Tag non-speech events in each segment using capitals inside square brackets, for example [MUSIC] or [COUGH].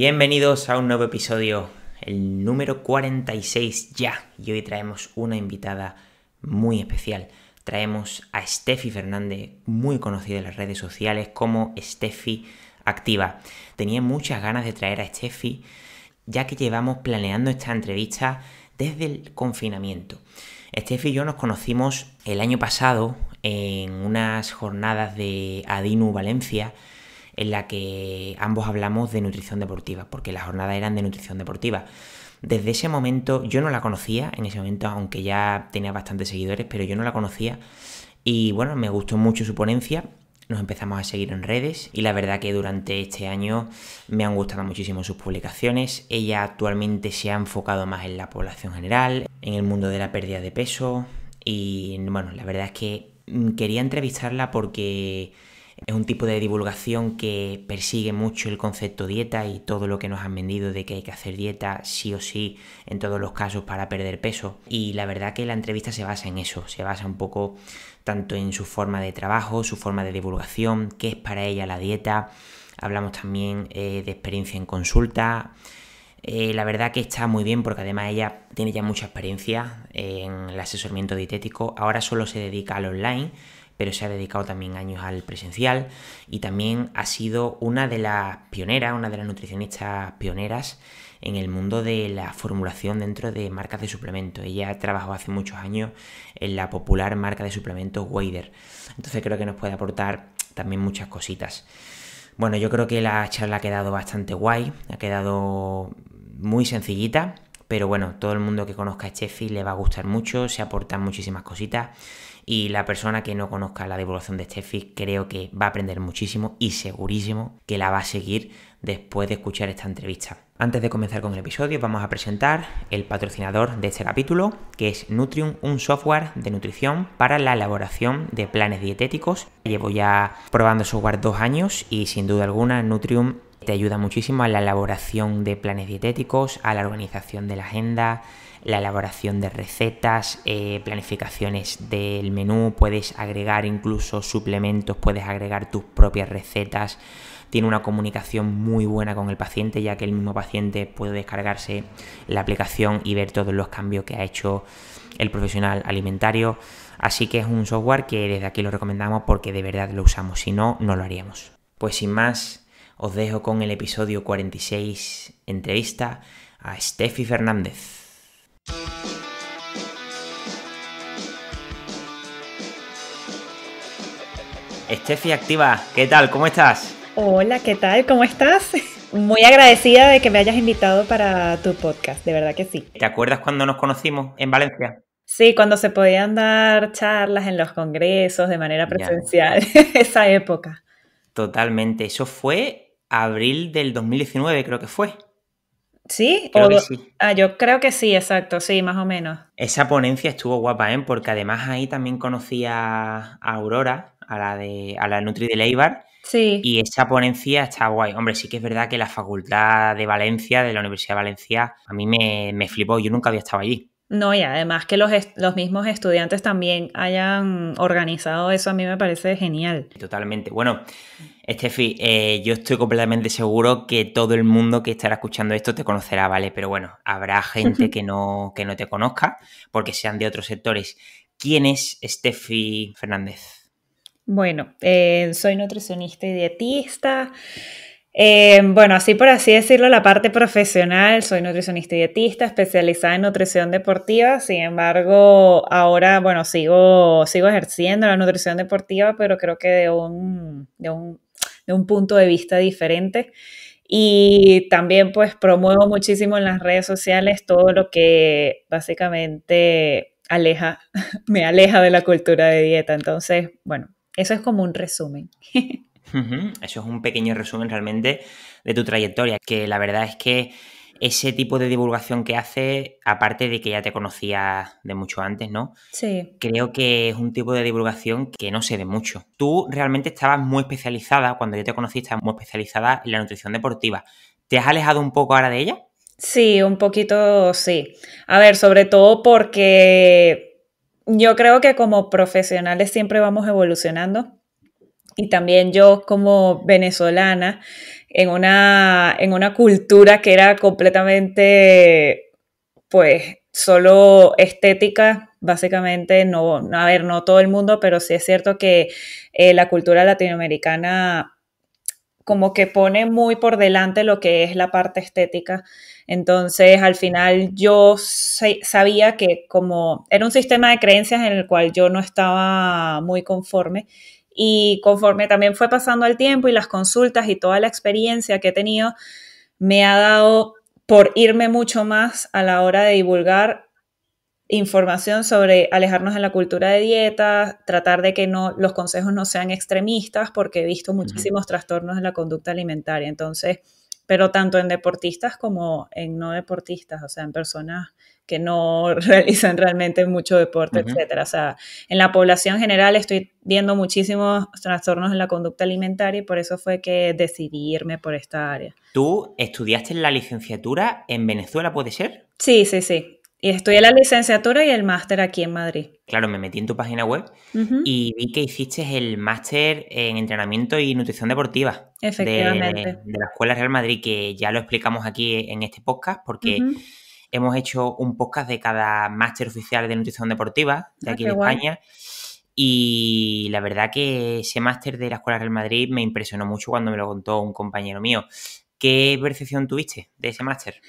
Bienvenidos a un nuevo episodio, el número 46 ya. Y hoy traemos una invitada muy especial. Traemos a Steffi Fernández, muy conocida en las redes sociales como Steffi Activa. Tenía muchas ganas de traer a Steffi, ya que llevamos planeando esta entrevista desde el confinamiento. Steffi y yo nos conocimos el año pasado en unas jornadas de Adinu Valencia en la que ambos hablamos de nutrición deportiva, porque las jornadas eran de nutrición deportiva. Desde ese momento yo no la conocía, en ese momento, aunque ya tenía bastantes seguidores, pero yo no la conocía. Y bueno, me gustó mucho su ponencia, nos empezamos a seguir en redes y la verdad que durante este año me han gustado muchísimo sus publicaciones. Ella actualmente se ha enfocado más en la población general, en el mundo de la pérdida de peso y bueno, la verdad es que mm, quería entrevistarla porque es un tipo de divulgación que persigue mucho el concepto dieta y todo lo que nos han vendido de que hay que hacer dieta sí o sí en todos los casos para perder peso. Y la verdad que la entrevista se basa en eso, se basa un poco tanto en su forma de trabajo, su forma de divulgación, qué es para ella la dieta. Hablamos también eh, de experiencia en consulta. Eh, la verdad que está muy bien porque además ella tiene ya mucha experiencia en el asesoramiento dietético. Ahora solo se dedica al online pero se ha dedicado también años al presencial y también ha sido una de las pioneras, una de las nutricionistas pioneras en el mundo de la formulación dentro de marcas de suplementos. Ella ha trabajado hace muchos años en la popular marca de suplementos Wader. Entonces creo que nos puede aportar también muchas cositas. Bueno, yo creo que la charla ha quedado bastante guay, ha quedado muy sencillita, pero bueno, todo el mundo que conozca a Chefi le va a gustar mucho, se aportan muchísimas cositas y la persona que no conozca la devolución de Steffi creo que va a aprender muchísimo y segurísimo que la va a seguir después de escuchar esta entrevista. Antes de comenzar con el episodio vamos a presentar el patrocinador de este capítulo, que es Nutrium, un software de nutrición para la elaboración de planes dietéticos. Llevo ya probando software dos años y sin duda alguna Nutrium te ayuda muchísimo a la elaboración de planes dietéticos, a la organización de la agenda, la elaboración de recetas, eh, planificaciones del menú, puedes agregar incluso suplementos, puedes agregar tus propias recetas. Tiene una comunicación muy buena con el paciente, ya que el mismo paciente puede descargarse la aplicación y ver todos los cambios que ha hecho el profesional alimentario. Así que es un software que desde aquí lo recomendamos porque de verdad lo usamos, si no, no lo haríamos. Pues sin más, os dejo con el episodio 46, entrevista a Steffi Fernández. Estefi Activa, ¿qué tal? ¿Cómo estás? Hola, ¿qué tal? ¿Cómo estás? [LAUGHS] Muy agradecida de que me hayas invitado para tu podcast, de verdad que sí. ¿Te acuerdas cuando nos conocimos en Valencia? Sí, cuando se podían dar charlas en los congresos de manera presencial, [LAUGHS] esa época. Totalmente, eso fue abril del 2019, creo que fue. ¿Sí? Ah, yo creo que sí, exacto, sí, más o menos. Esa ponencia estuvo guapa, ¿eh? Porque además ahí también conocí a Aurora, a la de a la Nutri de Leibar. Sí. Y esa ponencia está guay. Hombre, sí que es verdad que la Facultad de Valencia, de la Universidad de Valencia, a mí me, me flipó. Yo nunca había estado allí. No, y además que los, mismos estudiantes también hayan organizado eso, a mí me parece genial. Totalmente. Bueno, Steffi, eh, yo estoy completamente seguro que todo el mundo que estará escuchando esto te conocerá, ¿vale? Pero bueno, habrá gente que, no, que no te conozca porque sean de otros sectores. ¿Quién es Steffi Fernández? Bueno, eh, soy nutricionista y dietista. Eh, bueno, así por así decirlo, la parte profesional, soy nutricionista y dietista especializada en nutrición deportiva, sin embargo, ahora, bueno, sigo, sigo ejerciendo la nutrición deportiva, pero creo que de un, de un punto de vista diferente. Y también pues promuevo muchísimo en las redes sociales todo lo que básicamente aleja, [LAUGHS] me aleja de la cultura de dieta. Entonces, bueno, eso es como un resumen. [LAUGHS] Eso es un pequeño resumen realmente de tu trayectoria, que la verdad es que ese tipo de divulgación que hace, aparte de que ya te conocía de mucho antes, ¿no? Sí. Creo que es un tipo de divulgación que no sé de mucho. Tú realmente estabas muy especializada, cuando yo te conocí, estabas muy especializada en la nutrición deportiva. ¿Te has alejado un poco ahora de ella? Sí, un poquito sí. A ver, sobre todo porque yo creo que como profesionales siempre vamos evolucionando y también yo como venezolana en una, en una cultura que era completamente, pues, solo estética, básicamente, no, a ver, no todo el mundo, pero sí es cierto que eh, la cultura latinoamericana como que pone muy por delante lo que es la parte estética. Entonces, al final yo sabía que como era un sistema de creencias en el cual yo no estaba muy conforme y conforme también fue pasando el tiempo y las consultas y toda la experiencia que he tenido, me ha dado por irme mucho más a la hora de divulgar información sobre alejarnos de la cultura de dieta, tratar de que no, los consejos no sean extremistas, porque he visto muchísimos trastornos en la conducta alimentaria. Entonces, pero tanto en deportistas como en no deportistas, o sea, en personas que no [LAUGHS] realizan realmente mucho deporte, etc. etcétera. O sea, en la población general estoy viendo muchísimos trastornos en la conducta alimentaria y por eso fue que decidí irme por esta área. ¿Tú estudiaste la licenciatura en Venezuela, puede ser? Sí, sí, sí. Y estudié la licenciatura y el máster aquí en Madrid. Claro, me metí en tu página web y vi que hiciste el máster en entrenamiento y nutrición deportiva. Efectivamente. De, la Escuela Real Madrid, que ya lo explicamos aquí en este podcast, porque Hemos hecho un podcast de cada máster oficial de nutrición deportiva de ah, aquí en España. Y la verdad que ese máster de la Escuela Real Madrid me impresionó mucho cuando me lo contó un compañero mío. ¿Qué percepción tuviste de ese máster?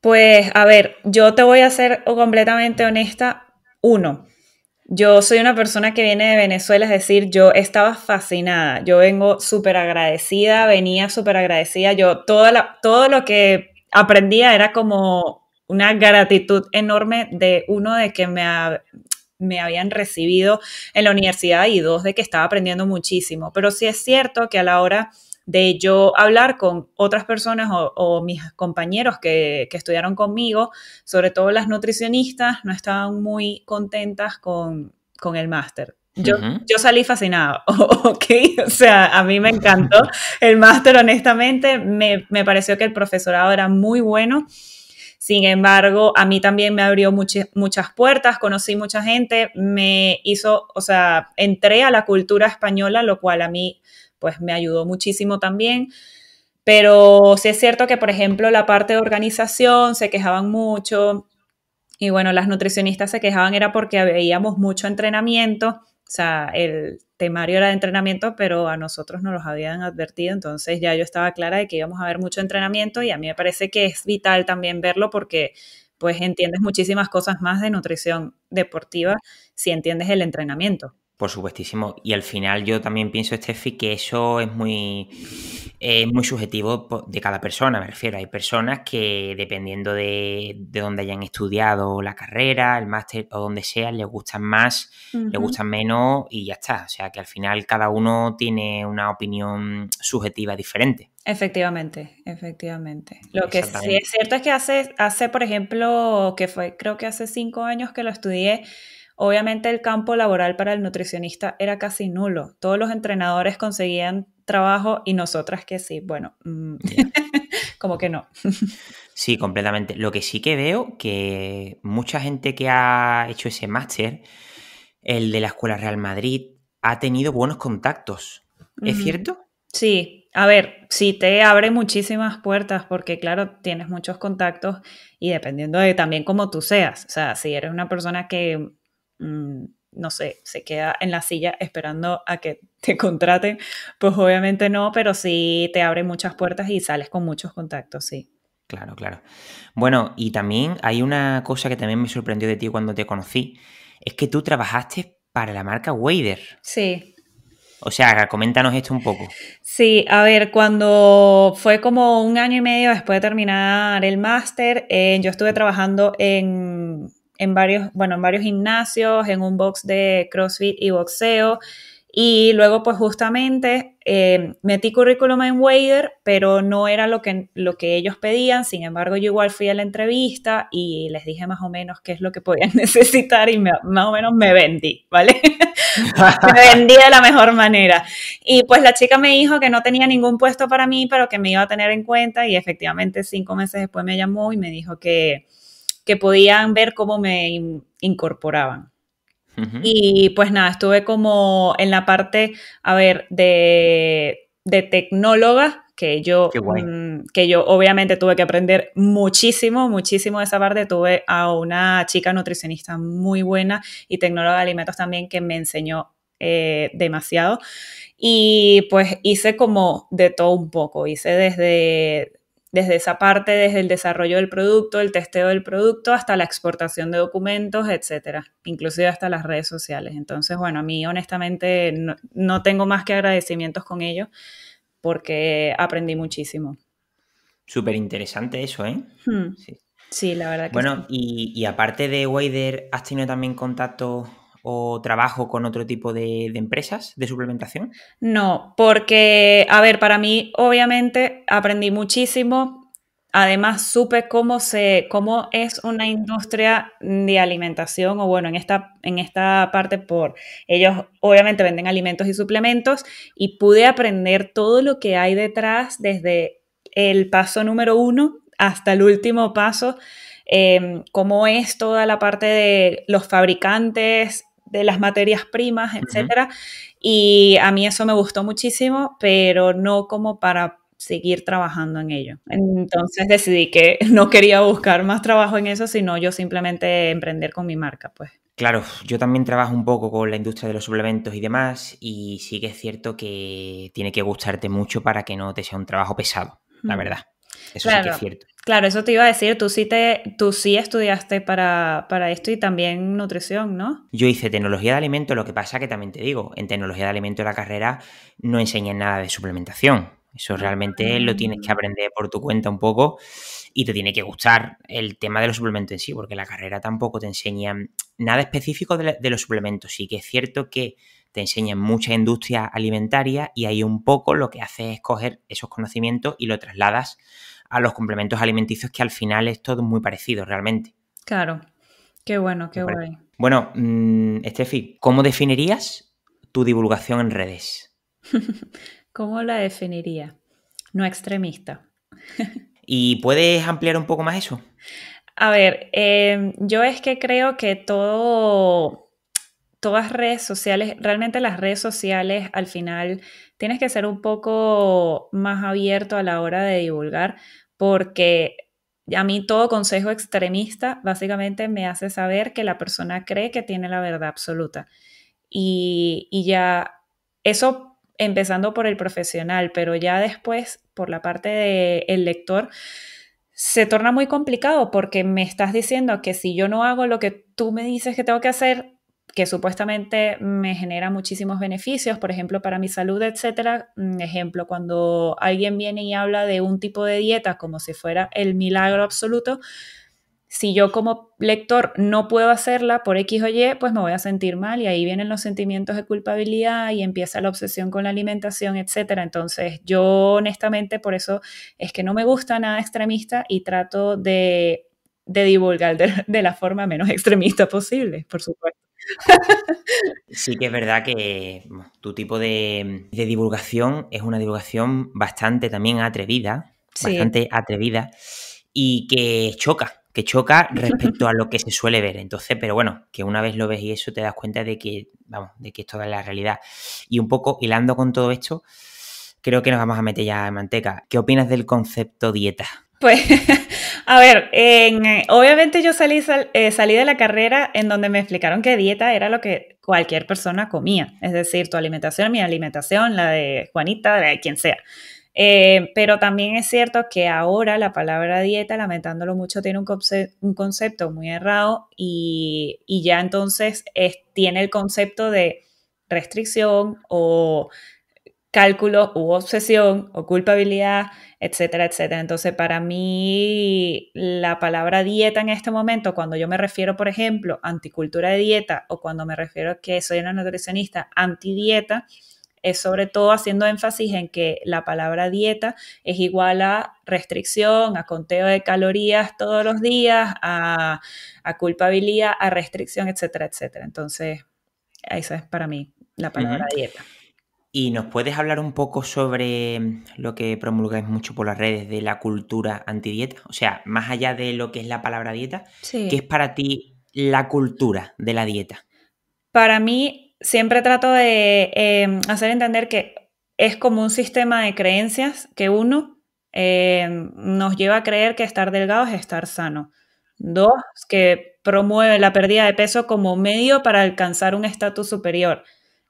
Pues a ver, yo te voy a ser completamente honesta. Uno, yo soy una persona que viene de Venezuela, es decir, yo estaba fascinada, yo vengo súper agradecida, venía súper agradecida, yo toda la, todo lo que aprendía era como una gratitud enorme de uno de que me, me habían recibido en la universidad y dos de que estaba aprendiendo muchísimo. Pero sí es cierto que a la hora de yo hablar con otras personas o, mis compañeros que, estudiaron conmigo, sobre todo las nutricionistas, no estaban muy contentas con, el máster. Yo, yo, salí fascinado [LAUGHS] ok, o sea, a mí me encantó el máster, honestamente, me, me pareció que el profesorado era muy bueno sin embargo, a mí también me abrió muchas, puertas, conocí mucha gente, me hizo, o sea, entré a la cultura española, lo cual a mí pues me ayudó muchísimo también. Pero sí es cierto que, por ejemplo, la parte de organización se quejaban mucho y bueno, las nutricionistas se quejaban era porque veíamos mucho entrenamiento, o sea, el temario era de entrenamiento, pero a nosotros nos los habían advertido, entonces ya yo estaba clara de que íbamos a ver mucho entrenamiento y a mí me parece que es vital también verlo porque pues entiendes muchísimas cosas más de nutrición deportiva si entiendes el entrenamiento. Por supuestísimo. Y al final yo también pienso, Steffi, que eso es muy, muy subjetivo de cada persona, me refiero. Hay personas que dependiendo de, de donde hayan estudiado la carrera, el máster o donde sea, les gustan más, les gustan menos y ya está. O sea que al final cada uno tiene una opinión subjetiva diferente. Efectivamente, efectivamente. Lo que sí es cierto es que hace, hace, por ejemplo, que fue, creo que hace cinco años que lo estudié, Obviamente el campo laboral para el nutricionista era casi nulo. Todos los entrenadores conseguían trabajo y nosotras que sí, bueno, mm, [LAUGHS] como que no. Sí, completamente. Lo que sí que veo que mucha gente que ha hecho ese máster, el de la Escuela Real Madrid, ha tenido buenos contactos. ¿Es cierto? Sí, a ver, sí te abre muchísimas puertas porque claro, tienes muchos contactos y dependiendo de también cómo tú seas, o sea, si eres una persona que Mm, no sé, se queda en la silla esperando a que te contraten, pues obviamente no, pero sí te abre muchas puertas y sales con muchos contactos, sí. Claro, claro. Bueno, y también hay una cosa que también me sorprendió de ti cuando te conocí, es que tú trabajaste para la marca Wader. Sí. O sea, coméntanos esto un poco. Sí, a ver, cuando fue como un año y medio después de terminar el máster, eh, yo estuve trabajando en en varios, bueno, en varios gimnasios, en un box de CrossFit y boxeo. Y luego, pues justamente, eh, metí currículum en Wader, pero no era lo que, lo que ellos pedían. Sin embargo, yo igual fui a la entrevista y les dije más o menos qué es lo que podían [LAUGHS] necesitar y más o menos me vendí, ¿vale? [LAUGHS] me vendí de la mejor manera. Y pues la chica me dijo que no tenía ningún puesto para mí, pero que me iba a tener en cuenta y efectivamente cinco meses después me llamó y me dijo que, que podían ver cómo me incorporaban. Y pues nada, estuve como en la parte, a ver, de, tecnóloga, que yo, mm, que yo obviamente tuve que aprender muchísimo, muchísimo de esa parte. Tuve a una chica nutricionista muy buena y tecnóloga de alimentos también que me enseñó eh, demasiado. Y pues hice como de todo un poco, hice desde desde esa parte, desde el desarrollo del producto, el testeo del producto, hasta la exportación de documentos, etcétera, inclusive hasta las redes sociales. Entonces, bueno, a mí honestamente no, tengo más que agradecimientos con ellos porque aprendí muchísimo. Súper interesante eso, ¿eh? Hmm. Sí. sí. la verdad que Bueno, sí. y, y aparte de Wader, ¿has tenido también contacto o trabajo con otro tipo de, empresas de suplementación? No, porque, a ver, para mí obviamente aprendí muchísimo. Además, supe cómo, se, cómo es una industria de alimentación, o bueno, en esta, en esta parte, por ellos obviamente venden alimentos y suplementos, y pude aprender todo lo que hay detrás, desde el paso número uno hasta el último paso, em, cómo es toda la parte de los fabricantes, de las materias primas, etcétera. Y a mí eso me gustó muchísimo, pero no como para seguir trabajando en ello. Entonces decidí que [LAUGHS] no quería buscar más trabajo en eso, sino yo simplemente emprender con mi marca, pues. Claro, yo también trabajo un poco con la industria de los suplementos y demás, y sí que es cierto que tiene que gustarte mucho para que no te sea un trabajo pesado, la verdad. Eso sí que es cierto. Claro, eso te iba a decir, tú sí, te, tú sí estudiaste para, esto y también nutrición, ¿no? Yo hice tecnología de alimentos, lo que pasa que también te digo, en tecnología de alimentos la carrera no enseñan nada de suplementación. Eso realmente lo tienes que ah. aprender por tu cuenta un poco y te tiene que gustar el tema de los suplementos en sí, porque la carrera tampoco te enseña nada específico de, los suplementos. Sí que es cierto que te enseñan mucha industria alimentaria y ahí un poco lo que haces es coger esos conocimientos y lo trasladas a los complementos alimenticios, que al final es todo muy parecido realmente. Claro, qué bueno, qué bueno Bueno, mmm, Estefi, ¿cómo definirías tu divulgación en redes? [LAUGHS] ¿Cómo la definiría? No extremista. [LAUGHS] ¿Y puedes ampliar un poco más eso? A ver, eh, yo es que creo que todo, todas redes sociales, realmente las redes sociales al final tienes que ser un poco más abierto a la hora de divulgar porque a mí todo consejo extremista básicamente me hace saber que la persona cree que tiene la verdad absoluta. Y, ya eso empezando por el profesional, pero ya después por la parte del lector, se torna muy complicado porque me estás diciendo que si yo no hago lo que tú me dices que tengo que hacer, que supuestamente me genera muchísimos beneficios, por ejemplo, para mi salud, etcétera. Mm, ejemplo, cuando alguien viene y habla de un tipo de dieta como si fuera el milagro absoluto, si yo como lector no puedo hacerla por X o Y, pues me voy a sentir mal y ahí vienen los sentimientos de culpabilidad y empieza la obsesión con la alimentación, etcétera. Entonces, yo honestamente por eso es que no me gusta nada extremista y trato de, divulgar de, de la forma menos extremista posible, por supuesto. Sí que es verdad que tu tipo de, divulgación es una divulgación bastante también atrevida, bastante atrevida y que choca, que choca respecto a lo que se suele ver. Entonces, pero bueno, que una vez lo ves y eso te das cuenta de que, vamos, de que esto es la realidad. Y un poco hilando con todo esto, creo que nos vamos a meter ya en manteca. ¿Qué opinas del concepto dieta? Pues a ver, obviamente yo eh, salí, de la carrera en donde me explicaron que dieta era lo que cualquier persona comía, es decir, tu alimentación, mi alimentación, la de Juanita, la de quien sea. Eh, pero también es cierto que ahora la palabra dieta, lamentándolo mucho, tiene un, concepto muy errado y, y ya entonces tiene el concepto de restricción o cálculo u obsesión o culpabilidad, etcétera, etcétera. Entonces, para mí, la palabra dieta en este momento, cuando yo me refiero, por ejemplo, anticultura de dieta o cuando me refiero a que soy una nutricionista antidieta, es sobre todo haciendo énfasis en que la palabra dieta es igual a restricción, a conteo de calorías todos los días, a, culpabilidad, a restricción, etcétera, etcétera. Entonces, esa es para mí la palabra dieta. ¿Y nos puedes hablar un poco sobre mm, lo que promulgáis mucho por las redes de la cultura antidieta? O sea, más allá de lo que es la palabra dieta, ¿qué es para ti la cultura de la dieta? Para mí, siempre trato de em, hacer entender que es como un sistema de creencias que uno em, nos lleva a creer que estar delgado es estar sano. Dos, que promueve la pérdida de peso como medio para alcanzar un estatus superior.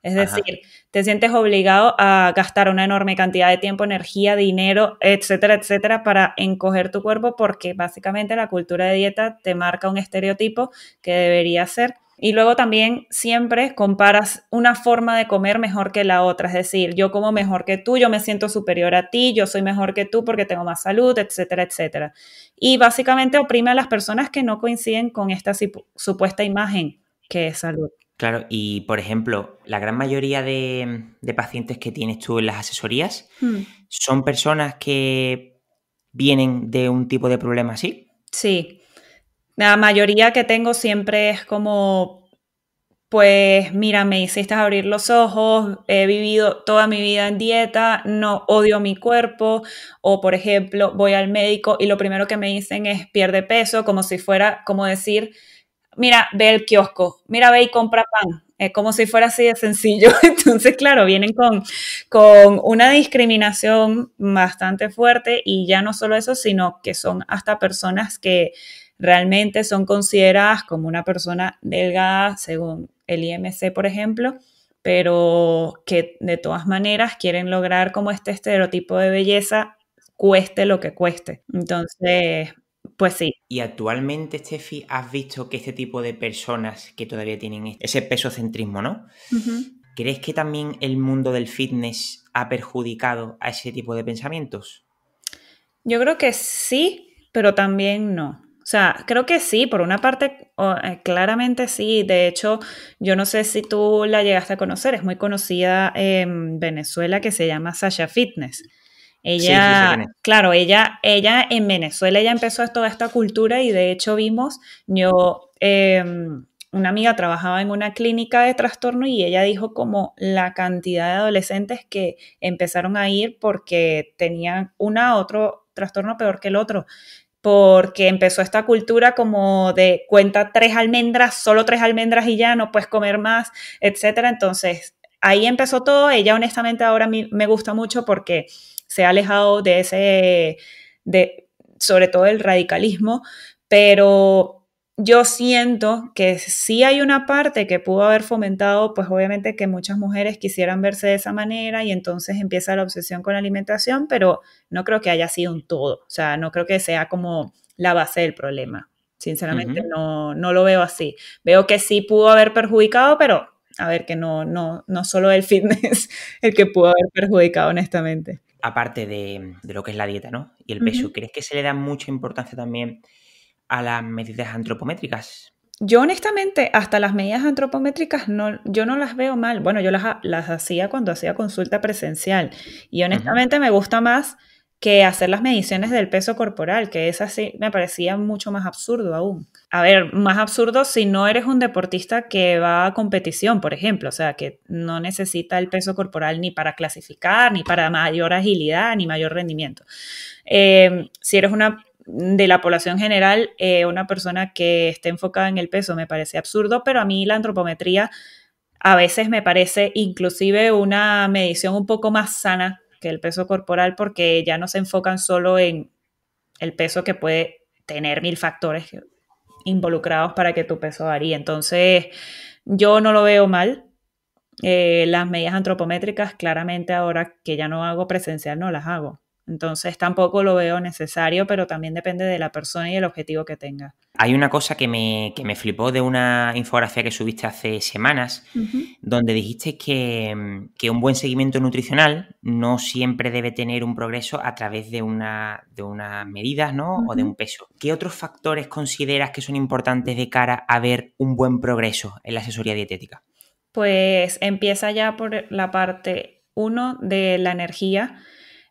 Es decir, te sientes obligado a gastar una enorme cantidad de tiempo, energía, dinero, etcétera, etcétera, para encoger tu cuerpo porque básicamente la cultura de dieta te marca un estereotipo que debería ser. Y luego también siempre comparas una forma de comer mejor que la otra, es decir, yo como mejor que tú, yo me siento superior a ti, yo soy mejor que tú porque tengo más salud, etcétera, etcétera. Y básicamente oprime a las personas que no coinciden con esta supuesta imagen que es salud. Claro, y por ejemplo, la gran mayoría de, pacientes que tienes tú en las asesorías hmm. son personas que vienen de un tipo de problema así. Sí. La mayoría que tengo siempre es como, pues mira, me hiciste abrir los ojos, he vivido toda mi vida en dieta, no odio mi cuerpo, o por ejemplo, voy al médico y lo primero que me dicen es pierde peso, como si fuera, como decir, mira, ve el kiosco, mira, ve y compra pan, Es como si fuera así de sencillo. [LAUGHS] Entonces, claro, vienen con, con una discriminación bastante fuerte y ya no solo eso, sino que son hasta personas que realmente son consideradas como una persona delgada, según el IMC, por ejemplo, pero que de todas maneras quieren lograr como este estereotipo de belleza cueste lo que cueste. Entonces, pues sí. Y actualmente, Steffi, has visto que este tipo de personas que todavía tienen e-, ese pesocentrismo, ¿no? ¿Crees que también el mundo del fitness ha perjudicado a ese tipo de pensamientos? Yo creo que sí, pero también no. O sea, creo que sí, por una parte, eh, claramente sí. De hecho, yo no sé si tú la llegaste a conocer, es muy conocida en Venezuela que se llama Sasha Fitness. Ella, claro, ella, ella en Venezuela ya empezó toda esta cultura y de hecho vimos, yo, em, una amiga trabajaba en una clínica de trastorno y ella dijo como la cantidad de adolescentes que empezaron a ir porque tenían una otro trastorno peor que el otro porque empezó esta cultura como de cuenta tres almendras, solo tres almendras y ya no puedes comer más, etcétera. Entonces, ahí empezó todo. Ella honestamente ahora me gusta mucho porque se ha alejado de ese, de, sobre todo el radicalismo, pero yo siento que sí hay una parte que pudo haber fomentado, pues obviamente que muchas mujeres quisieran verse de esa manera y entonces empieza la obsesión con la alimentación, pero no creo que haya sido un todo, o sea, no creo que sea como la base del problema. Sinceramente no, no lo veo así. Veo que sí pudo haber perjudicado, pero a ver que no, no, no solo el fitness [LAUGHS] el que pudo haber perjudicado honestamente aparte de, lo que es la dieta, ¿no? Y el peso. ¿Crees que se le da mucha importancia también a las medidas antropométricas? Yo honestamente, hasta las medidas antropométricas, no, yo no las veo mal. Bueno, yo las, hacía cuando hacía consulta presencial. Y honestamente me gusta más que hacer las mediciones del peso corporal, que es así, me parecía mucho más absurdo aún. A ver, más absurdo si no eres un deportista que va a competición, por ejemplo, o sea, que no necesita el peso corporal ni para clasificar, ni para mayor agilidad, ni mayor rendimiento. Eh, si eres una de la población general, eh, una persona que esté enfocada en el peso me parece absurdo, pero a mí la antropometría a veces me parece inclusive una medición un poco más sana que el peso corporal porque ya no se enfocan solo en el peso que puede tener mil factores involucrados para que tu peso varíe. Entonces, yo no lo veo mal. Eh, las medidas antropométricas, claramente ahora que ya no hago presencial, no las hago. Entonces tampoco lo veo necesario, pero también depende de la persona y el objetivo que tenga. Hay una cosa que me, que me flipó de una infografía que subiste hace semanas, donde dijiste mm, que, un buen seguimiento nutricional no siempre debe tener un progreso a través de, una, de unas medidas ¿no? o de un peso. ¿Qué otros factores consideras que son importantes de cara a ver un buen progreso en la asesoría dietética? Pues empieza ya por la parte uno de la energía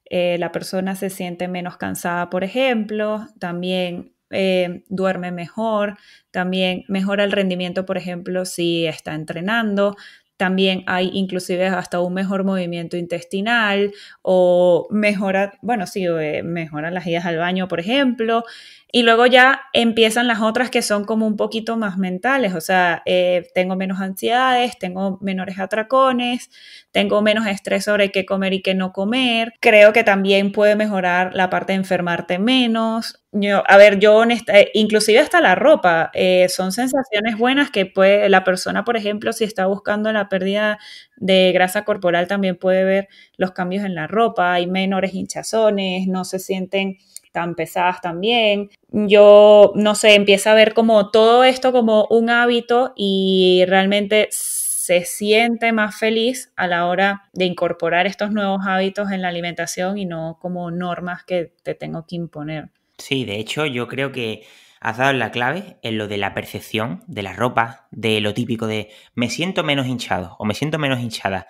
eh, la persona se siente menos cansada, por ejemplo, también eh, duerme mejor, también mejora el rendimiento, por ejemplo, si está entrenando, también hay inclusive hasta un mejor movimiento intestinal o mejora, bueno, sí, eh, mejora las idas al baño, por ejemplo, y luego ya empiezan las otras que son como un poquito más mentales, o sea, eh, tengo menos ansiedades, tengo menores atracones, tengo menos estrés sobre qué comer y qué no comer. Creo que también puede mejorar la parte de enfermarte menos. a ver, yo honesta, eh, inclusive hasta la ropa, eh, son sensaciones buenas que puede, la persona, por ejemplo, si está buscando la pérdida de grasa corporal, también puede ver los cambios en la ropa, hay menores hinchazones, no se sienten tan pesadas también. Yo, no sé, empieza a ver como todo esto como un hábito y realmente se siente más feliz a la hora de incorporar estos nuevos hábitos en la alimentación y no como normas que te tengo que imponer. Sí, de hecho yo creo que has dado la clave en lo de la percepción de la ropa, de lo típico de me siento menos hinchado o me siento menos hinchada.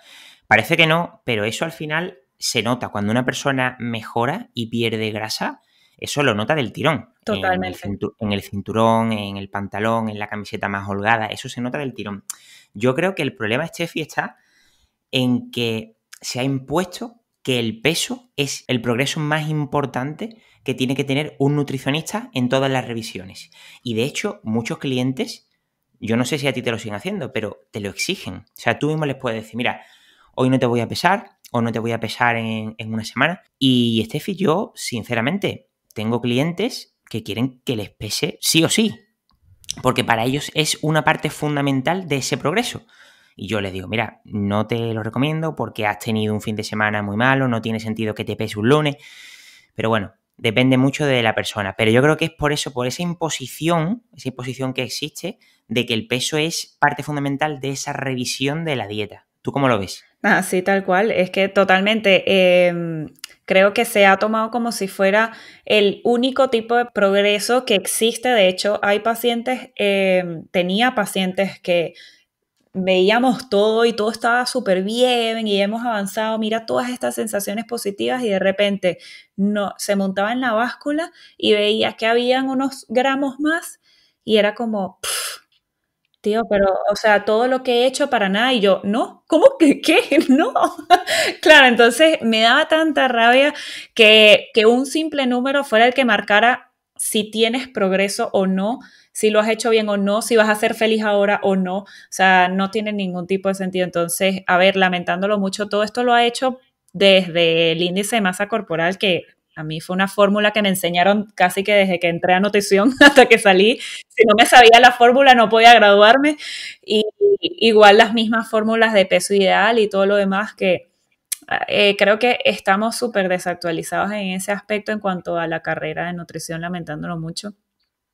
Parece que no, pero eso al final se nota. Cuando una persona mejora y pierde grasa, eso lo nota del tirón. Totalmente. En el, cinturón, en el, pantalón, en la camiseta más holgada, eso se nota del tirón. Yo creo que el problema, Steffi, está en que se ha impuesto que el peso es el progreso más importante que tiene que tener un nutricionista en todas las revisiones. Y de hecho, muchos clientes, yo no sé si a ti te lo siguen haciendo, pero te lo exigen. O sea, tú mismo les puedes decir, mira, hoy no te voy a pesar o no te voy a pesar en, en una semana. Y Steffi, yo, sinceramente, tengo clientes que quieren que les pese sí o sí, porque para ellos es una parte fundamental de ese progreso. Y yo les digo, mira, no te lo recomiendo porque has tenido un fin de semana muy malo, no tiene sentido que te pese un lunes, pero bueno, depende mucho de la persona. Pero yo creo que es por eso, por esa imposición, esa imposición que existe, de que el peso es parte fundamental de esa revisión de la dieta. ¿Tú cómo lo ves? Ah, sí, tal cual. Es que totalmente. Em, Creo que se ha tomado como si fuera el único tipo de progreso que existe. De hecho, hay pacientes, em, tenía pacientes que veíamos todo y todo estaba súper bien y hemos avanzado, mira todas estas sensaciones positivas y de repente no, se montaba en la báscula y veía que habían unos gramos más y era como, tío, pero, o sea, todo lo que he hecho para nada. Y yo, no, ¿cómo que qué? [LAUGHS] No. [LAUGHS] claro, entonces me daba tanta rabia que, que un simple número fuera el que marcara si tienes progreso o no, si lo has hecho bien o no, si vas a ser feliz ahora o no. O sea, no tiene ningún tipo de sentido. Entonces, a ver, lamentándolo mucho, todo esto lo ha hecho desde el índice de masa corporal que a mí fue una fórmula que me enseñaron casi que desde que entré a nutrición [LAUGHS] hasta que salí. Si no me sabía la fórmula no podía graduarme. Y igual las mismas fórmulas de peso ideal y todo lo demás que eh, creo que estamos súper desactualizados en ese aspecto en cuanto a la carrera de nutrición, lamentándolo mucho.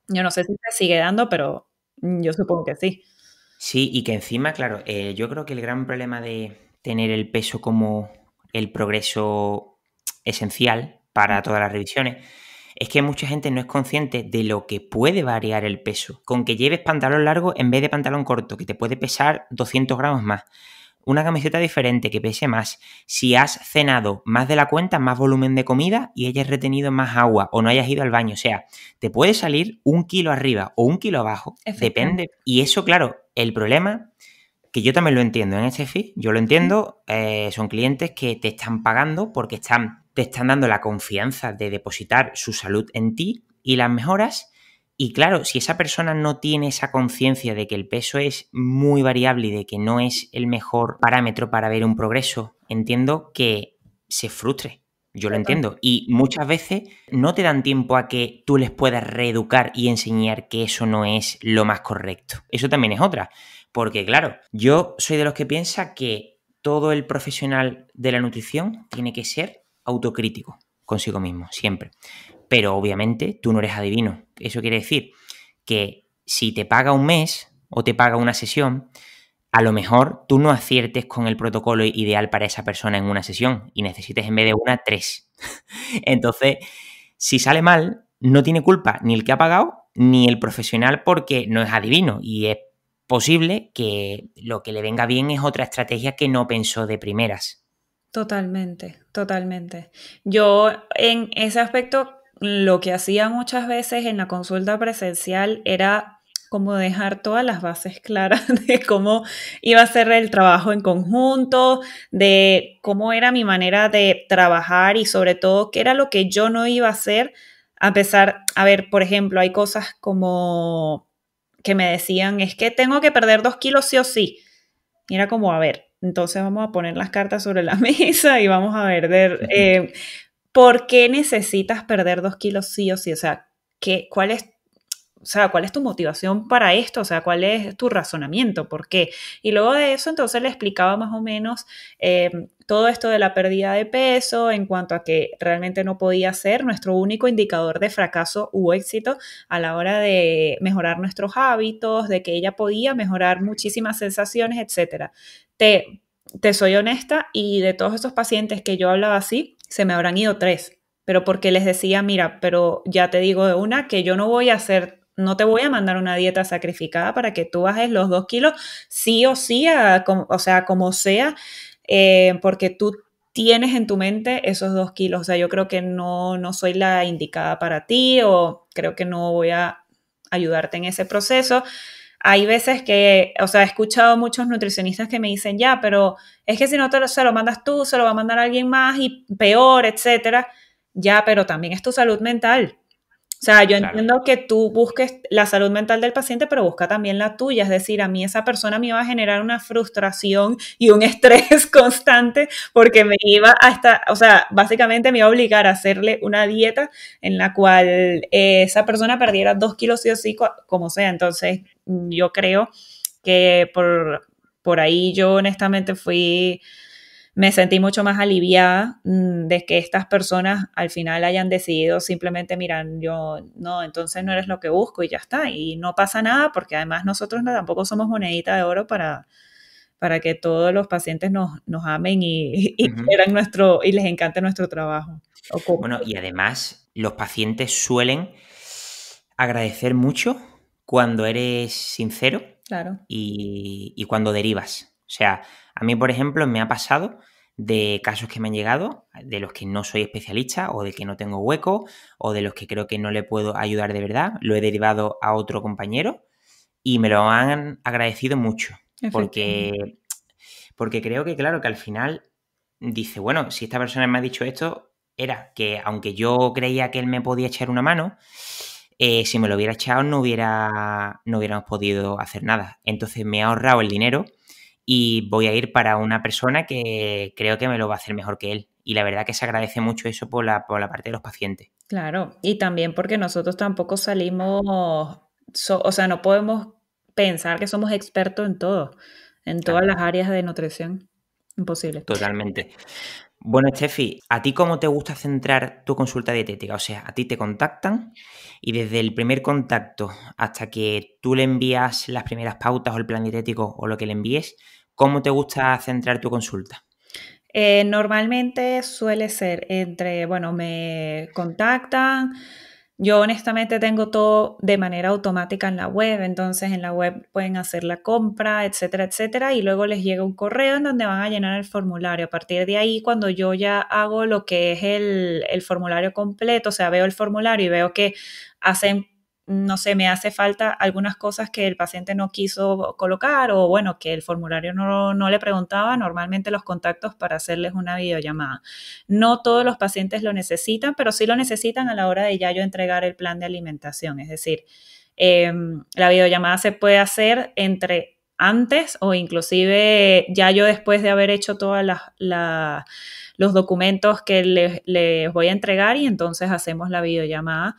Yo no sé si se sigue dando, pero yo supongo que sí. Sí, y que encima, claro, eh, yo creo que el gran problema de tener el peso como el progreso esencial para todas las revisiones, es que mucha gente no es consciente de lo que puede variar el peso. Con que lleves pantalón largo en vez de pantalón corto, que te puede pesar 200 gramos más. Una camiseta diferente que pese más. Si has cenado más de la cuenta, más volumen de comida y hayas retenido más agua o no hayas ido al baño. O sea, te puede salir un kilo arriba o un kilo abajo. Depende. Y eso, claro, el problema que yo también lo entiendo en ¿eh, este feed, yo lo entiendo, eh, son clientes que te están pagando porque están te están dando la confianza de depositar su salud en ti y las mejoras. Y claro, si esa persona no tiene esa conciencia de que el peso es muy variable y de que no es el mejor parámetro para ver un progreso, entiendo que se frustre. Yo lo entiendo. Y muchas veces no te dan tiempo a que tú les puedas reeducar y enseñar que eso no es lo más correcto. Eso también es otra. Porque claro, yo soy de los que piensa que todo el profesional de la nutrición tiene que ser autocrítico consigo mismo, siempre. Pero obviamente tú no eres adivino. Eso quiere decir que si te paga un mes o te paga una sesión, a lo mejor tú no aciertes con el protocolo ideal para esa persona en una sesión y necesites en vez de una, tres. [LAUGHS] Entonces, si sale mal, no tiene culpa ni el que ha pagado ni el profesional porque no es adivino y es posible que lo que le venga bien es otra estrategia que no pensó de primeras. Totalmente, totalmente. Yo en ese aspecto lo que hacía muchas veces en la consulta presencial era como dejar todas las bases claras [LAUGHS] de cómo iba a ser el trabajo en conjunto, de cómo era mi manera de trabajar y sobre todo qué era lo que yo no iba a hacer, a pesar, a ver, por ejemplo, hay cosas como que me decían, es que tengo que perder dos kilos sí o sí. era como, a ver, entonces vamos a poner las cartas sobre la [LAUGHS] mesa y vamos a ver de, eh, por qué necesitas perder dos kilos sí o sí, o sea, ¿qué, ¿cuál es o sea, ¿cuál es tu motivación para esto? O sea, ¿cuál es tu razonamiento? ¿Por qué? Y luego de eso, entonces le explicaba más o menos eh, todo esto de la pérdida de peso en cuanto a que realmente no podía ser nuestro único indicador de fracaso u éxito a la hora de mejorar nuestros hábitos, de que ella podía mejorar muchísimas sensaciones, etc. Te, te soy honesta y de todos esos pacientes que yo hablaba así, se me habrán ido tres pero porque les decía, mira, pero ya te digo de una que yo no voy a hacer no te voy a mandar una dieta sacrificada para que tú bajes los dos kilos, sí o sí, o sea, como sea, eh, porque tú tienes en tu mente esos dos kilos. O sea, yo creo que no, soy la indicada para ti o creo que no voy a ayudarte en ese proceso. Hay veces que, o sea, he escuchado muchos nutricionistas que me dicen, ya, pero es que si no te se lo mandas tú, se lo va a mandar alguien más y peor, etcétera. Ya, pero también es tu salud mental. O sea, yo entiendo que tú busques la salud mental del paciente, pero busca también la tuya. Es decir, a mí esa persona me iba a generar una frustración y un [LAUGHS] estrés constante porque me iba a estar, o sea, básicamente me iba a obligar a hacerle una dieta en la cual eh, esa persona perdiera dos kilos y así, como sea. Entonces, yo creo que por, por ahí yo honestamente fui me sentí mucho más aliviada mm, de que estas personas al final hayan decidido simplemente, mirar, yo no, entonces no eres lo que busco y ya está. Y no pasa nada porque además nosotros tampoco somos monedita de oro para, para que todos los pacientes nos, amen y, y, nuestro, y les encante nuestro trabajo. Bueno, y además los pacientes suelen agradecer mucho cuando eres sincero claro. y, y cuando derivas. O sea, a mí, por ejemplo, me ha pasado de casos que me han llegado, de los que no soy especialista o de que no tengo hueco o de los que creo que no le puedo ayudar de verdad, lo he derivado a otro compañero y me lo han agradecido mucho. Porque, porque creo que, claro, que al final dice, bueno, si esta persona me ha dicho esto, era que aunque yo creía que él me podía echar una mano, eh, si me lo hubiera echado no, hubiera, no hubiéramos podido hacer nada. Entonces me ha ahorrado el dinero y voy a ir para una persona que creo que me lo va a hacer mejor que él. Y la verdad que se agradece mucho eso por la, parte de los pacientes. Claro, y también porque nosotros tampoco salimos, o sea, no podemos pensar que somos expertos en todo, en todas las áreas de nutrición. Imposible. Totalmente. Bueno, Steffi, ¿a ti cómo te gusta centrar tu consulta dietética? O sea, a ti te contactan y desde el primer contacto hasta que tú le envías las primeras pautas o el plan dietético o lo que le envíes, ¿Cómo te gusta centrar tu consulta? Eh, normalmente suele ser entre, bueno, me contactan. Yo honestamente tengo todo de manera automática en la web, entonces en la web pueden hacer la compra, etcétera, etcétera, y luego les llega un correo en donde van a llenar el formulario. A partir de ahí, cuando yo ya hago lo que es el, el formulario completo, o sea, veo el formulario y veo que hacen no sé, me hace falta algunas cosas que el paciente no quiso colocar o bueno, que el formulario no, le preguntaba, normalmente los contactos para hacerles una videollamada. No todos los pacientes lo necesitan, pero sí lo necesitan a la hora de ya yo entregar el plan de alimentación. Es decir, em, la videollamada se puede hacer entre antes o inclusive ya yo después de haber hecho todos los documentos que les, les voy a entregar y entonces hacemos la videollamada.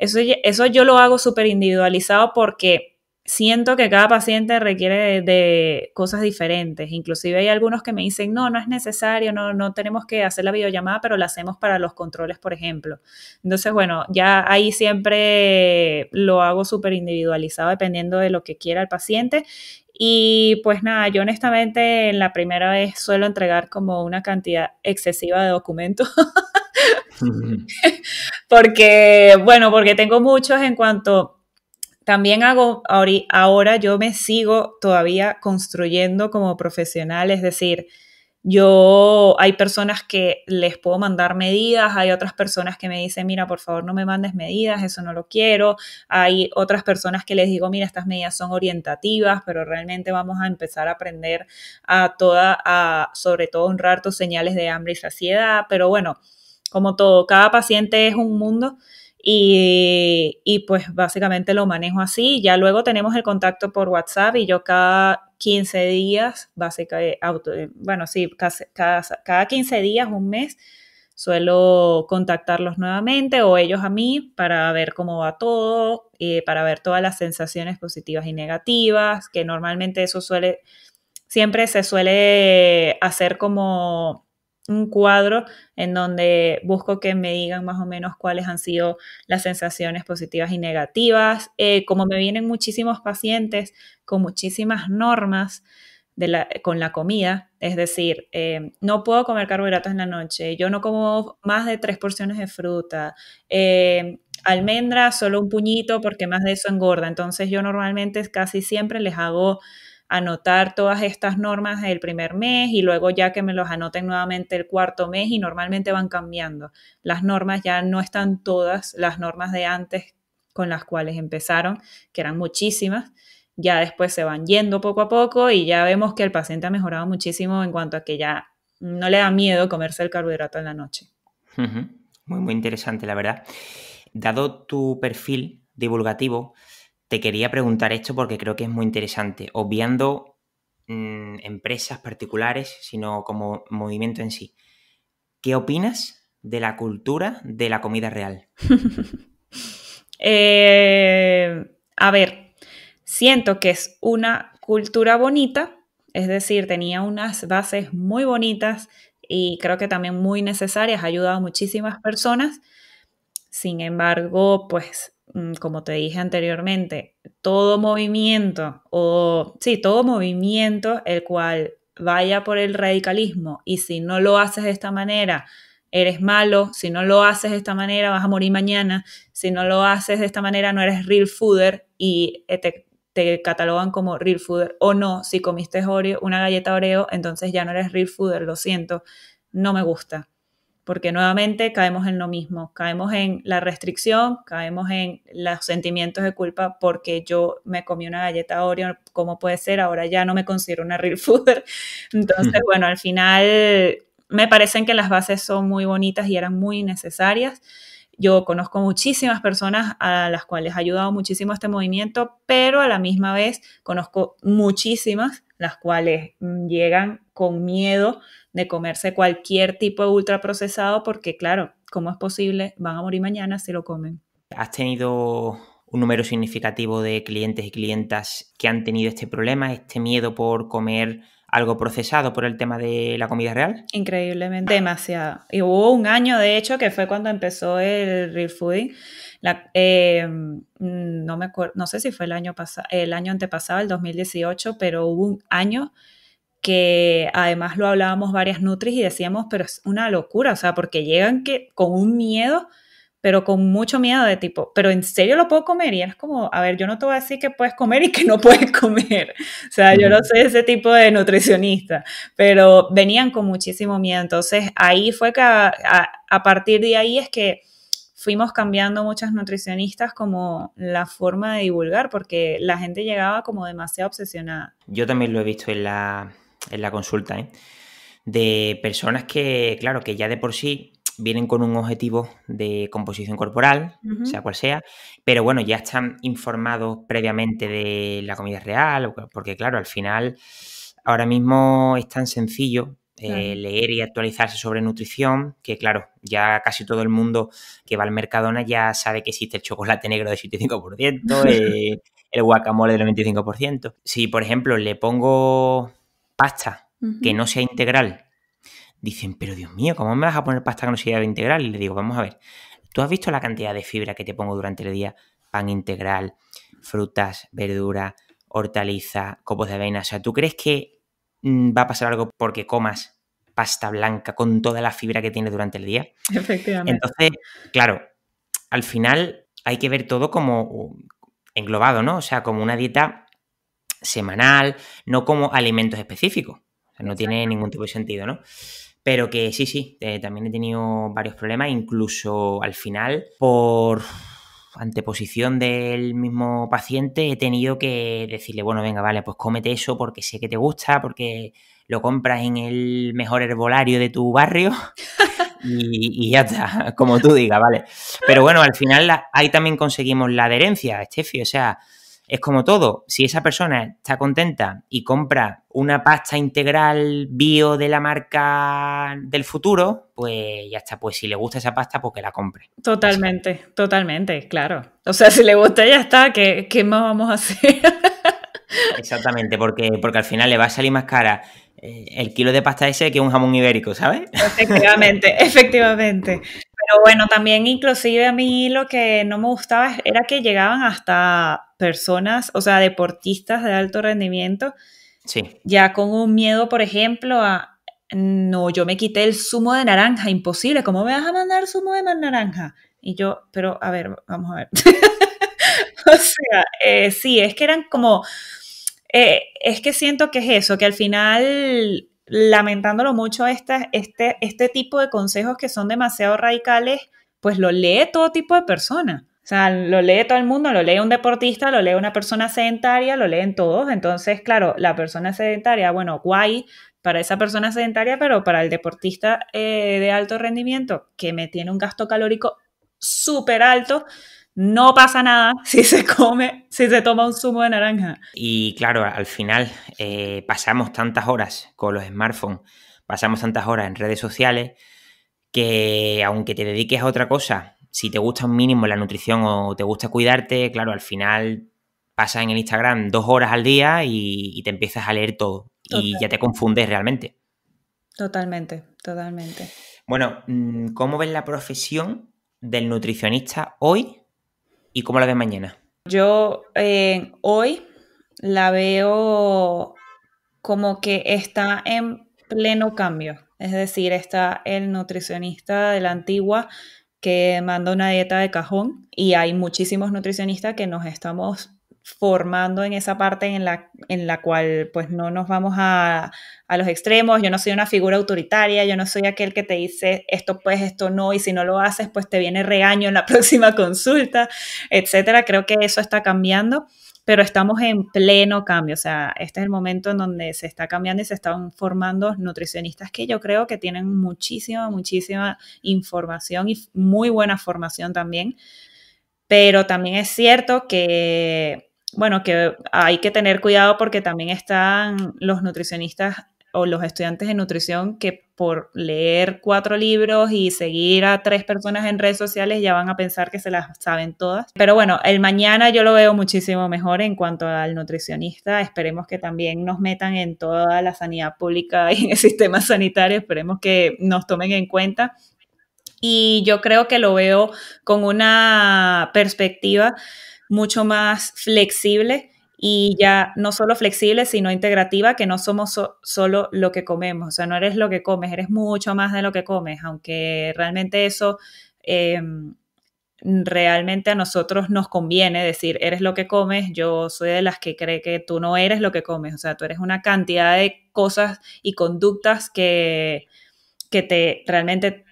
Eso, yo lo hago súper individualizado porque siento que cada paciente requiere de, cosas diferentes. Inclusive hay algunos que me dicen, no, no es necesario, no, no tenemos que hacer la videollamada, pero la hacemos para los controles, por ejemplo. Entonces, bueno, ya ahí siempre lo hago súper individualizado dependiendo de lo que quiera el paciente. Y pues nada, yo honestamente en la primera vez suelo entregar como una cantidad excesiva de documentos. [LAUGHS] [LAUGHS] porque, bueno, porque tengo muchos en cuanto... También hago, ahora yo me sigo todavía construyendo como profesional, es decir, yo, hay personas que les puedo mandar medidas, hay otras personas que me dicen, mira, por favor no me mandes medidas, eso no lo quiero. Hay otras personas que les digo, mira, estas medidas son orientativas, pero realmente vamos a empezar a aprender a toda, a, sobre todo honrar tus señales de hambre y saciedad. Pero bueno, como todo, cada paciente es un mundo y, pues básicamente lo manejo así. Ya luego tenemos el contacto por WhatsApp y yo cada 15 días, básicamente, eh, eh, bueno, sí, cada, 15 días, un mes, suelo contactarlos nuevamente o ellos a mí para ver cómo va todo, eh, para ver todas las sensaciones positivas y negativas, que normalmente eso suele, siempre se suele hacer como un cuadro en donde busco que me digan más o menos cuáles han sido las sensaciones positivas y negativas. Eh, como me vienen muchísimos pacientes con muchísimas normas, de la, con la comida, es decir, eh, no puedo comer carbohidratos en la noche, yo no como más de tres porciones de fruta, eh, almendras solo un puñito porque más de eso engorda, entonces yo normalmente casi siempre les hago anotar todas estas normas el primer mes y luego ya que me los anoten nuevamente el cuarto mes y normalmente van cambiando. Las normas ya no están todas las normas de antes con las cuales empezaron, que eran muchísimas, ya después se van yendo poco a poco y ya vemos que el paciente ha mejorado muchísimo en cuanto a que ya no le da miedo comerse el carbohidrato en la noche. Muy, muy interesante, la verdad. Dado tu perfil divulgativo, te quería preguntar esto porque creo que es muy interesante, obviando mm, empresas particulares, sino como movimiento en sí. ¿Qué opinas de la cultura de la comida real? [LAUGHS] Eh, a ver, siento que es una cultura bonita, es decir, tenía unas bases muy bonitas y creo que también muy necesarias, ha ayudado a muchísimas personas. Sin embargo, pues Mm, como te dije anteriormente, todo movimiento o sí, todo movimiento el cual vaya por el radicalismo y si no lo haces de esta manera, eres malo, si no lo haces de esta manera vas a morir mañana, si no lo haces de esta manera no eres real fooder y eh, te, catalogan como real fooder o no, si comiste Oreo, una galleta Oreo, entonces ya no eres real fooder, lo siento, no me gusta porque nuevamente caemos en lo mismo, caemos en la restricción, caemos en los sentimientos de culpa porque yo me comí una galleta Oreo, ¿cómo puede ser? Ahora ya no me considero una real fooder. [LAUGHS] Entonces, bueno, al final me parecen que las bases son muy bonitas y eran muy necesarias. Yo conozco muchísimas personas a las cuales ha ayudado muchísimo este movimiento, pero a la misma vez conozco muchísimas las cuales mm, llegan con miedo de comerse cualquier tipo de ultraprocesado porque, claro, ¿cómo es posible? Van a morir mañana si lo comen. ¿Has tenido un número significativo de clientes y clientas que han tenido este problema, este miedo por comer algo procesado por el tema de la comida real? Increíblemente, demasiado. Y hubo un año, de hecho, que fue cuando empezó el Real Fooding. Em, no me no sé si fue el año pasado, el año antepasado, el 2018, pero hubo un año que además lo hablábamos varias nutris y decíamos, pero es una locura, o sea, porque llegan que con un miedo, pero con mucho miedo de tipo, pero en serio lo puedo comer y eres como, a ver, yo no te voy a decir que puedes comer y que no [LAUGHS] puedes comer. O sea, yo no soy ese tipo de nutricionista, pero venían con muchísimo miedo. Entonces, ahí fue que a partir de ahí es que fuimos cambiando muchas nutricionistas como la forma de divulgar, porque la gente llegaba como demasiado obsesionada. Yo también lo he visto en la en la consulta, ¿eh? de personas que, claro, que ya de por sí vienen con un objetivo de composición corporal, sea cual sea, pero bueno, ya están informados previamente de la comida real, porque claro, al final ahora mismo es tan sencillo eh, leer y actualizarse sobre nutrición, que claro, ya casi todo el mundo que va al Mercadona ya sabe que existe el chocolate negro del 75%, [LAUGHS] el guacamole del 95%. Si, por ejemplo, le pongo pasta que no sea integral. Dicen, pero Dios mío, ¿cómo me vas a poner pasta que no sea integral? Y le digo, vamos a ver, ¿tú has visto la cantidad de fibra que te pongo durante el día? Pan integral, frutas, verdura hortaliza, copos de avena. O sea, ¿tú crees que mm, va a pasar algo porque comas pasta blanca con toda la fibra que tienes durante el día? Efectivamente. Entonces, claro, al final hay que ver todo como uh, englobado, ¿no? O sea, como una dieta semanal, no como alimentos específicos. O sea, no tiene ningún tipo de sentido, ¿no? Pero que sí, sí, eh, también he tenido varios problemas, incluso al final, por anteposición del mismo paciente, he tenido que decirle, bueno, venga, vale, pues cómete eso porque sé que te gusta, porque lo compras en el mejor herbolario de tu barrio [LAUGHS] y, ya está, como tú digas, vale. Pero bueno, al final ahí también conseguimos la adherencia, Steffi, o sea, es como todo, si esa persona está contenta y compra una pasta integral bio de la marca del futuro, pues ya está, pues si le gusta esa pasta, pues que la compre. Totalmente, totalmente, claro. O sea, si le gusta ya está, ¿qué, más vamos a hacer? [LAUGHS] Exactamente, porque, porque al final le va a salir más cara el kilo de pasta ese que es un jamón ibérico, ¿sabes? Efectivamente, [LAUGHS] efectivamente. Pero bueno, también inclusive a mí lo que no me gustaba era que llegaban hasta personas, o sea, deportistas de alto rendimiento, sí. ya con un miedo, por ejemplo, a, no, yo me quité el zumo de naranja, imposible, ¿cómo me vas a mandar zumo de naranja? Y yo, pero a ver, vamos a ver. [LAUGHS] o sea, eh, sí, es que eran como eh, es que siento que es eso, que al final, lamentándolo mucho, este, este, tipo de consejos que son demasiado radicales, pues lo lee todo tipo de personas. O sea, lo lee todo el mundo, lo lee un deportista, lo lee una persona sedentaria, lo leen todos. Entonces, claro, la persona sedentaria, bueno, guay para esa persona sedentaria, pero para el deportista eh, de alto rendimiento, que me tiene un gasto calórico súper alto, no pasa nada [LAUGHS] si se come, si se toma un zumo de naranja. Y claro, al final eh, pasamos tantas horas con los smartphones, pasamos tantas horas en redes sociales, que aunque te dediques a otra cosa, si te gusta un mínimo la nutrición o te gusta cuidarte, claro, al final pasas en el Instagram dos horas al día y, te empiezas a leer todo. Y ya te confundes realmente. Totalmente, totalmente. Bueno, mm, ¿cómo ves la profesión del nutricionista hoy ¿Y cómo la ves mañana? Yo eh, hoy la veo como que está en pleno cambio. Es decir, está el nutricionista de la antigua que manda una dieta de cajón y hay muchísimos nutricionistas que nos estamos formando en esa parte en la, en la cual pues no nos vamos a, los extremos, yo no soy una figura autoritaria, yo no soy aquel que te dice esto pues, esto no, y si no lo haces pues te viene regaño en la [LAUGHS] próxima consulta, etcétera. Creo que eso está cambiando, pero estamos en pleno cambio, o sea, este es el momento en donde se está cambiando y se están formando nutricionistas que yo creo que tienen muchísima, muchísima información y muy buena formación también. Pero también es cierto que bueno, que hay que tener cuidado porque también están los nutricionistas o los estudiantes de nutrición que por leer cuatro libros y seguir a tres personas en redes sociales ya van a pensar que se las saben todas. Pero bueno, el mañana yo lo veo muchísimo mejor en cuanto al nutricionista. Esperemos que también nos metan en toda la sanidad pública [LAUGHS] y en el sistema sanitario. Esperemos que nos tomen en cuenta. Y yo creo que lo veo con una perspectiva mucho más flexible y ya no solo flexible, sino integrativa, que no somos solo lo que comemos, o sea, no eres lo que comes, eres mucho más de lo que comes, aunque realmente eso... Em, realmente a nosotros nos conviene decir, eres lo que comes, yo soy de las que cree que tú no eres lo que comes, o sea, tú eres una cantidad de cosas y conductas que, que te realmente,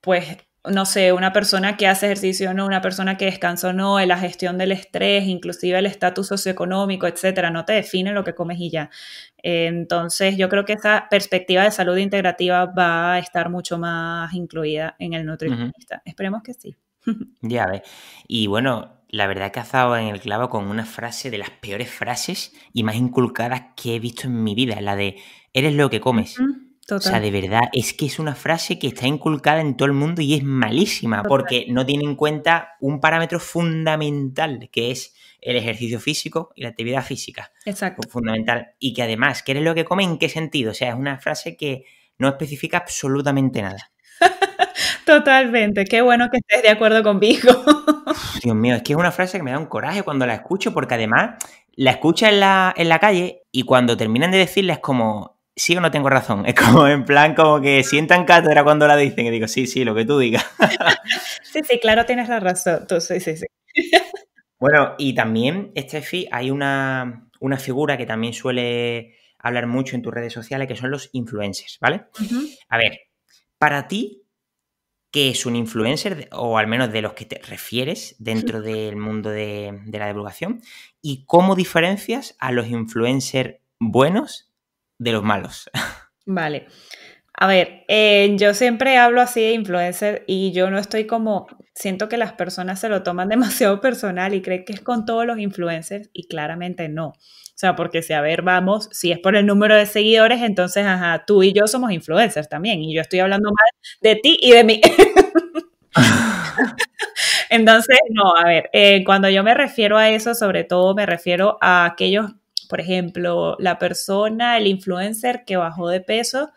pues, no sé, una persona que hace ejercicio no, una persona que descansa o no, la gestión del estrés, inclusive el estatus socioeconómico, etcétera, no te define lo que comes y ya. entonces, yo creo que esa perspectiva de salud integrativa va a estar mucho más incluida en el nutricionista. Esperemos que sí. [LAUGHS] ya ves. Y bueno, la verdad que has dado en el clavo con una frase de las peores frases y más inculcadas que he visto en mi vida, la de eres lo que comes. O sea, de verdad, es que es una frase que está inculcada en todo el mundo y es malísima porque no tiene en cuenta un parámetro fundamental que es el ejercicio físico y la actividad física. Exacto. Fundamental. Y que además, ¿qué es lo que come? ¿En qué sentido? O sea, es una frase que no especifica absolutamente nada. [LAUGHS] Totalmente, qué bueno que estés de acuerdo conmigo. [LAUGHS] Dios mío, es que es una frase que me da un coraje cuando la escucho porque además la escuchas en la, en la calle y cuando terminan de decirla es como, sí o no tengo razón. [LAUGHS] Es como en plan, como que sientan cátedra cuando la dicen y digo, sí, sí, lo que tú digas. [LAUGHS] sí, sí, claro, tienes la razón. sí, sí, [LAUGHS] bueno, y también, Steffi, hay una, figura que también suele hablar mucho en tus redes sociales, que son los influencers, ¿vale? A ver, para ti, ¿qué es un influencer, o al menos de los que te refieres dentro del mundo de, de la divulgación? ¿Y cómo diferencias a los influencers buenos de los malos. [LAUGHS] Vale. A ver, eh, yo siempre hablo así de influencer y yo no estoy como, siento que las personas se lo toman [LAUGHS] demasiado personal y creen que es con todos los influencers y claramente no. O sea, porque si a ver, vamos, si es por el número de seguidores, entonces, ajá, tú y yo somos influencers también y yo estoy hablando más de ti y de mí. [LAUGHS] entonces, no, a ver, eh, cuando yo me refiero a eso, sobre todo me refiero a aquellos por ejemplo, la persona, el influencer que bajó de peso,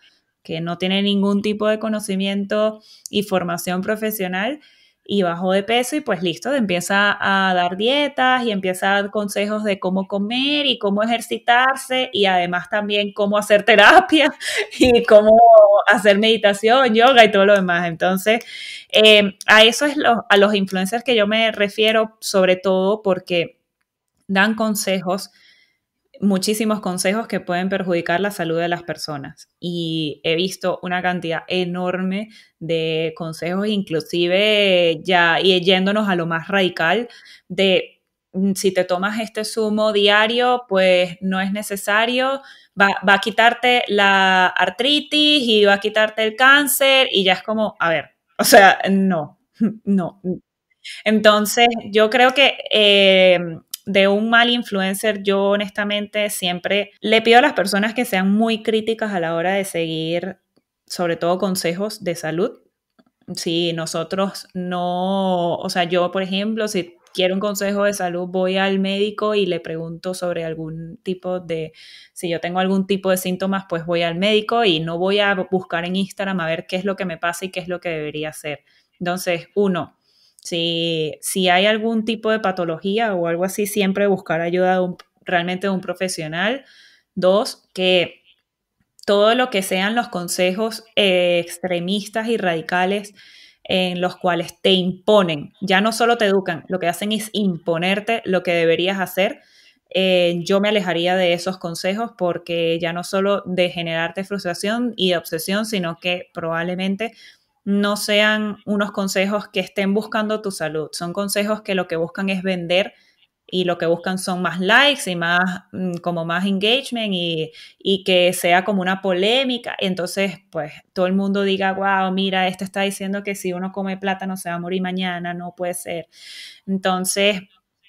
que no tiene ningún tipo de conocimiento y formación profesional y bajó de peso y pues listo, empieza a dar dietas y empieza a dar consejos de cómo comer y cómo ejercitarse y además también cómo hacer terapia [LAUGHS] y cómo hacer meditación, yoga y todo lo demás. Entonces, eh, a eso es a los influencers que yo me refiero sobre todo porque dan consejos muchísimos consejos que pueden perjudicar la salud de las personas. Y he visto una cantidad enorme de consejos, inclusive ya y yéndonos a lo más radical, de mm, si te tomas este zumo diario, pues no es necesario, va, a quitarte la artritis y va a quitarte el cáncer y ya es como, a ver, o sea, no, [LAUGHS] no. Entonces, yo creo que... Eh, de un mal influencer, yo honestamente siempre le pido a las personas que sean muy críticas a la hora de seguir, sobre todo consejos de salud. Si nosotros no, o sea, yo por ejemplo, si quiero un consejo de salud, voy al médico y le pregunto sobre algún tipo de, si yo tengo algún tipo de síntomas, pues voy al médico y no voy a buscar en Instagram a ver qué es lo que me pasa y qué es lo que debería hacer. Entonces, uno, si, hay algún tipo de patología o algo así, siempre buscar ayuda realmente de un profesional. Dos, que todo lo que sean los consejos eh, extremistas y radicales en los cuales te imponen, ya no solo te educan, lo que hacen es imponerte lo que deberías hacer. Eh, yo me alejaría de esos consejos porque ya no solo de generarte frustración y obsesión, sino que probablemente no sean unos consejos que estén buscando tu salud, son consejos que lo que buscan es vender y lo que buscan son más likes y más mm, como más engagement y, que sea como una polémica. Entonces, pues todo el mundo diga, wow, mira, este está diciendo que si uno come plátano se va a morir mañana, no puede ser. Entonces,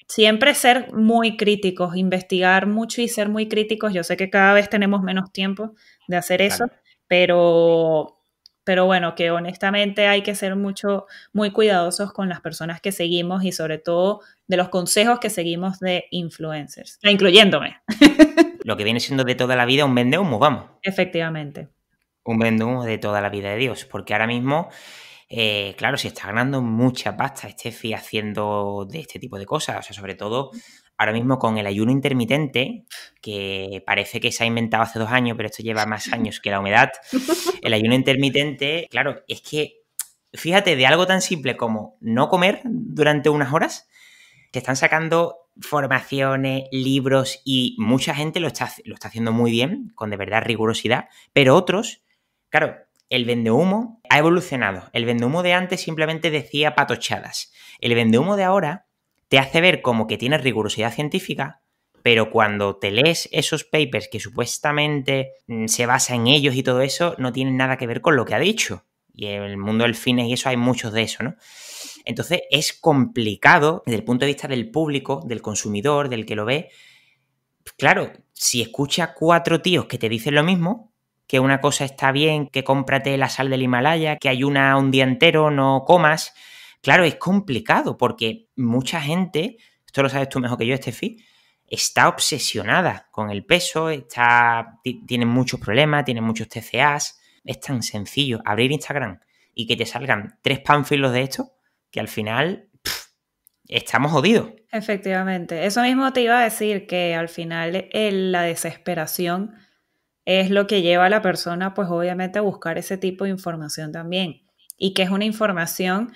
siempre ser muy críticos, investigar mucho y ser muy críticos. Yo sé que cada vez tenemos menos tiempo de hacer eso, pero pero bueno, que honestamente hay que ser mucho, muy cuidadosos con las personas que seguimos y sobre todo de los consejos que seguimos de influencers, e incluyéndome. [LAUGHS] Lo que viene siendo de toda la vida un vende vamos. Efectivamente. Un vende de toda la vida de Dios, porque ahora mismo... Eh, claro, se está ganando mucha pasta Steffi haciendo de este tipo de cosas. O sea, sobre todo ahora mismo con el ayuno intermitente, que parece que se ha inventado hace dos años, pero esto lleva más [LAUGHS] años que la humedad, el ayuno intermitente, claro, es que fíjate, de algo tan simple como no comer durante unas horas, te están sacando formaciones, libros y mucha gente lo está, haciendo muy bien, con de verdad rigurosidad, pero otros, claro, el vendehumo ha evolucionado. El vendehumo de antes simplemente decía patochadas. El vendehumo de ahora te hace ver como que tienes rigurosidad científica, pero cuando te lees esos papers que supuestamente mm, se basa en ellos y todo eso, no tienen nada que ver con lo que ha dicho. Y en el mundo del fitness y eso hay muchos de eso, ¿no? Entonces es complicado desde el punto de vista del público, del consumidor, del que lo ve. Claro, si escucha cuatro tíos que te dicen lo mismo, que una cosa está bien, que cómprate la sal del Himalaya, que ayuna un día entero, no comas, Claro, es complicado porque mucha gente, esto lo sabes tú mejor que yo, Estefi, está obsesionada con el peso, está, tiene muchos problemas, tiene muchos TCAs. Es tan sencillo abrir Instagram y que te salgan tres panfilos de esto que al final estamos jodidos. Efectivamente, eso mismo te iba a decir que al final la desesperación es lo que lleva a la persona pues obviamente a buscar ese tipo de información también y que es una información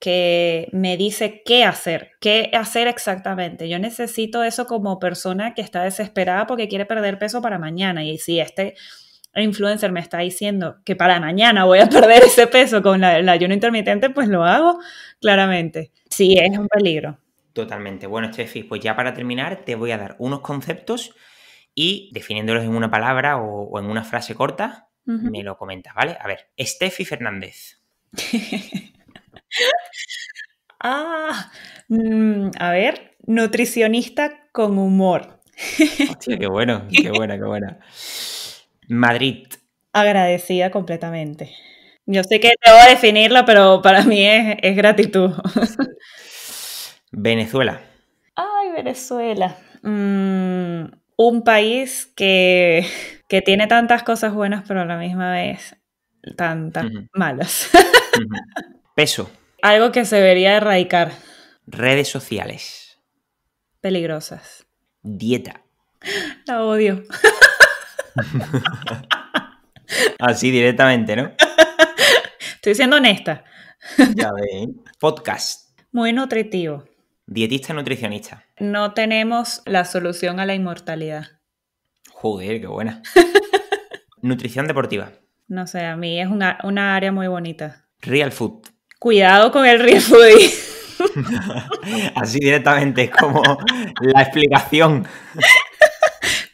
que me dice qué hacer, qué hacer exactamente. Yo necesito eso como persona que está desesperada porque quiere perder peso para mañana. Y si este influencer me está diciendo que para mañana voy a [LAUGHS] perder ese peso con la, el ayuno intermitente, pues lo hago claramente. Sí, es un peligro. Totalmente. Bueno, Steffi pues ya para terminar te voy a dar unos conceptos y definiéndolos en una palabra o, en una frase corta, me lo comentas, ¿vale? A ver, Steffi Fernández. [LAUGHS] Ah, mm, a ver, nutricionista con humor. Hostia, qué bueno, qué buena, qué buena. Madrid. Agradecida completamente. Yo sé que te voy a definirlo, pero para mí es, gratitud. Venezuela. Ay, Venezuela. Mm, un país que, tiene tantas cosas buenas, pero a la misma vez tantas malas. Peso. Algo que se debería erradicar. Redes sociales. Peligrosas. Dieta. La odio. [LAUGHS] Así directamente, ¿no? Estoy siendo honesta. Ya Podcast. Muy nutritivo. Dietista nutricionista. No tenemos la solución a la inmortalidad. Joder, qué buena. [LAUGHS] Nutrición deportiva. No sé, a mí es una, una área muy bonita. Real food cuidado con el food. [LAUGHS] Así directamente, como la explicación.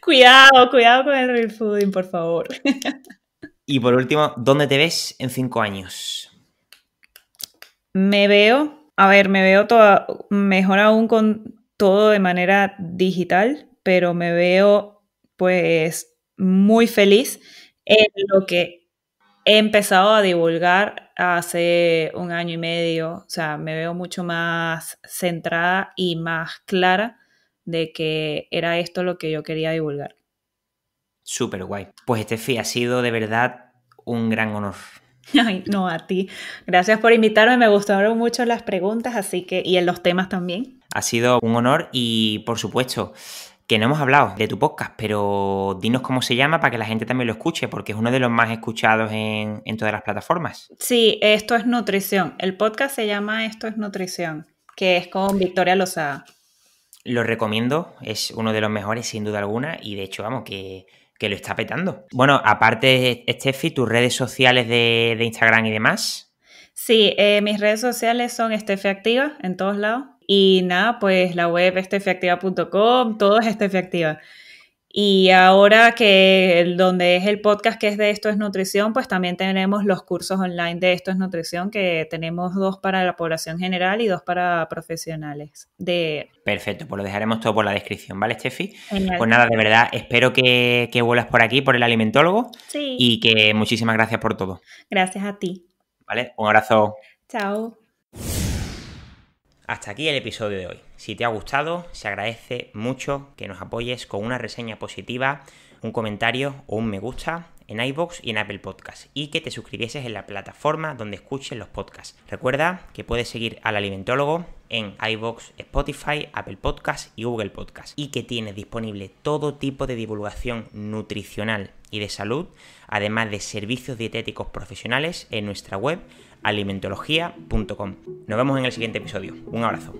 cuidado, cuidado con el refooding, por favor. y por último, ¿dónde te ves en cinco años? Me veo, a ver, me veo toda, mejor aún con todo de manera digital, pero me veo pues muy feliz en lo que he empezado a divulgar hace un año y medio, o sea, me veo mucho más centrada y más clara de que era esto lo que yo quería divulgar. Súper guay. Pues Estefi, ha sido de verdad un gran honor. [LAUGHS] Ay, no, a ti. Gracias por invitarme, me gustaron mucho las preguntas, así que, y en los temas también. Ha sido un honor y, por supuesto, que no hemos hablado de tu podcast, pero dinos cómo se llama para que la gente también lo escuche, porque es uno de los más escuchados en, todas las plataformas. Sí, esto es nutrición. El podcast se llama Esto es nutrición, que es con Victoria Lozada. Lo recomiendo, es uno de los mejores sin duda alguna y de hecho, vamos, que, lo está petando. Bueno, aparte, Steffi, tus redes sociales de, Instagram y demás. Sí, eh, mis redes sociales son Steffi Activa en todos lados. Y nada, pues la web estefiactiva.com, todo es estefiactiva. Y ahora que donde es el podcast que es de Esto es Nutrición, pues también tenemos los cursos online de Esto es Nutrición, que tenemos dos para la población general y dos para profesionales. De... Perfecto, pues lo dejaremos todo por la descripción, ¿vale, Steffi? Pues nada, de verdad, espero que, que, vuelvas por aquí, por el alimentólogo. Sí. Y que muchísimas gracias por todo. Gracias a ti. Vale, un abrazo. Chao. Hasta aquí el episodio de hoy. Si te ha gustado, se agradece mucho que nos apoyes con una reseña positiva, un comentario o un me gusta en iBox y en Apple Podcasts y que te suscribieses en la plataforma donde escuches los podcasts. Recuerda que puedes seguir al alimentólogo en iBox, Spotify, Apple Podcasts y Google Podcast y que tienes disponible todo tipo de divulgación nutricional y de salud, además de servicios dietéticos profesionales en nuestra web alimentología.com. Nos vemos en el siguiente episodio. Un abrazo.